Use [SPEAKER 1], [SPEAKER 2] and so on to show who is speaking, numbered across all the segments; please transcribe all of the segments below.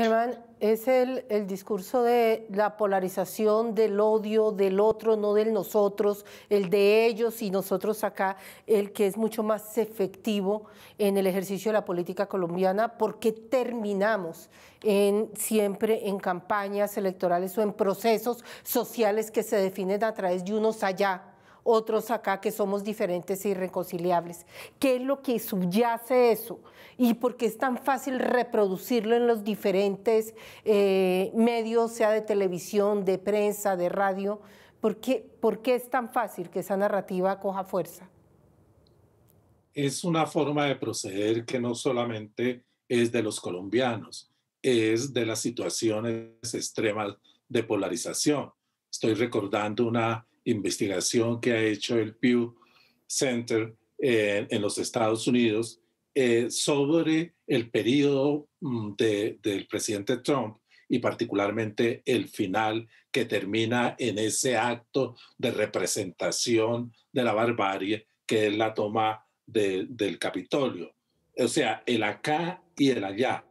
[SPEAKER 1] Germán, es el, el, discurso de la polarización del odio del otro, no del nosotros, el de ellos y nosotros acá, el que es mucho más efectivo en el ejercicio de la política colombiana, porque terminamos en, siempre en campañas electorales o en procesos sociales que se definen a través de unos allá otros acá que somos diferentes e irreconciliables. ¿Qué es lo que subyace eso? ¿Y por qué es tan fácil reproducirlo en los diferentes eh, medios, sea de televisión, de prensa, de radio? ¿Por ¿Por qué es tan fácil que esa narrativa coja fuerza?
[SPEAKER 2] Es una forma de proceder que no solamente es de los colombianos, es de las situaciones extremas de polarización. Estoy recordando una investigación que ha hecho el Pew Center eh, en los Estados Unidos eh, sobre el periodo mm, del presidente Trump y particularmente el final que termina en ese acto de representación de la barbarie que es la toma del Capitolio. O sea, el acá y el allá.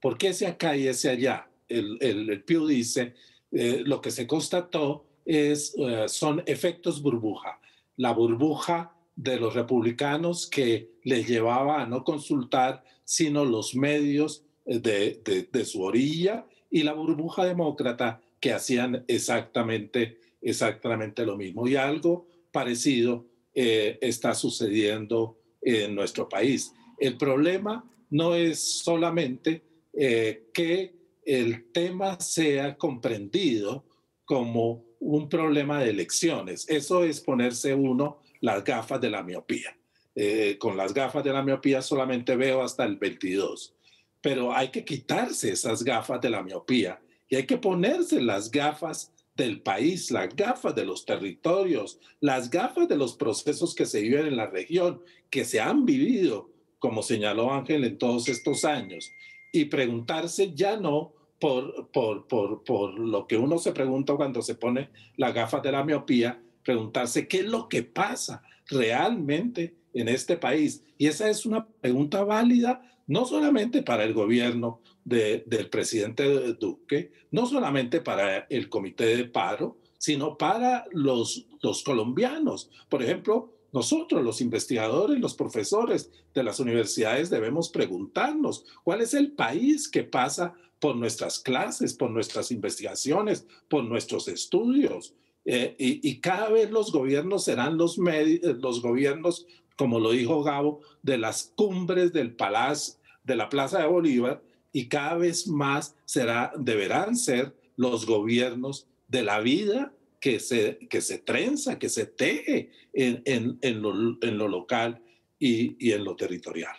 [SPEAKER 2] ¿Por qué ese acá y ese allá? El, Pew dice, eh, lo que se constató es, eh, son efectos burbuja. La burbuja de los republicanos que les llevaba a no consultar sino los medios eh, de, su orilla y la burbuja demócrata que hacían exactamente, exactamente lo mismo. Y algo parecido eh, está sucediendo en nuestro país. El problema no es solamente que el tema sea comprendido como un problema de elecciones. Eso es ponerse uno las gafas de la miopía. Eh, con las gafas de la miopía solamente veo hasta el 22, pero hay que quitarse esas gafas de la miopía y hay que ponerse las gafas del país, las gafas de los territorios, las gafas de los procesos que se viven en la región, que se han vivido, como señaló Ángel, en todos estos años, y preguntarse ya no por, por, por, por lo que uno se pregunta cuando se pone las gafas de la miopía, preguntarse qué es lo que pasa realmente en este país. Y esa es una pregunta válida no solamente para el gobierno de, del presidente Duque, no solamente para el comité de paro, sino para los, los colombianos. Por ejemplo, nosotros, los investigadores, los profesores de las universidades, debemos preguntarnos cuál es el país que pasa por nuestras clases, por nuestras investigaciones, por nuestros estudios. Eh, y, cada vez los gobiernos serán los, eh, los gobiernos, como lo dijo Gabo, de las cumbres del palacio, de la Plaza de Bolívar, y cada vez más será, deberán ser los gobiernos de la vida que se, que se trenza, que se teje en, en, lo, en lo, local y, y en lo territorial.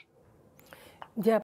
[SPEAKER 1] Ya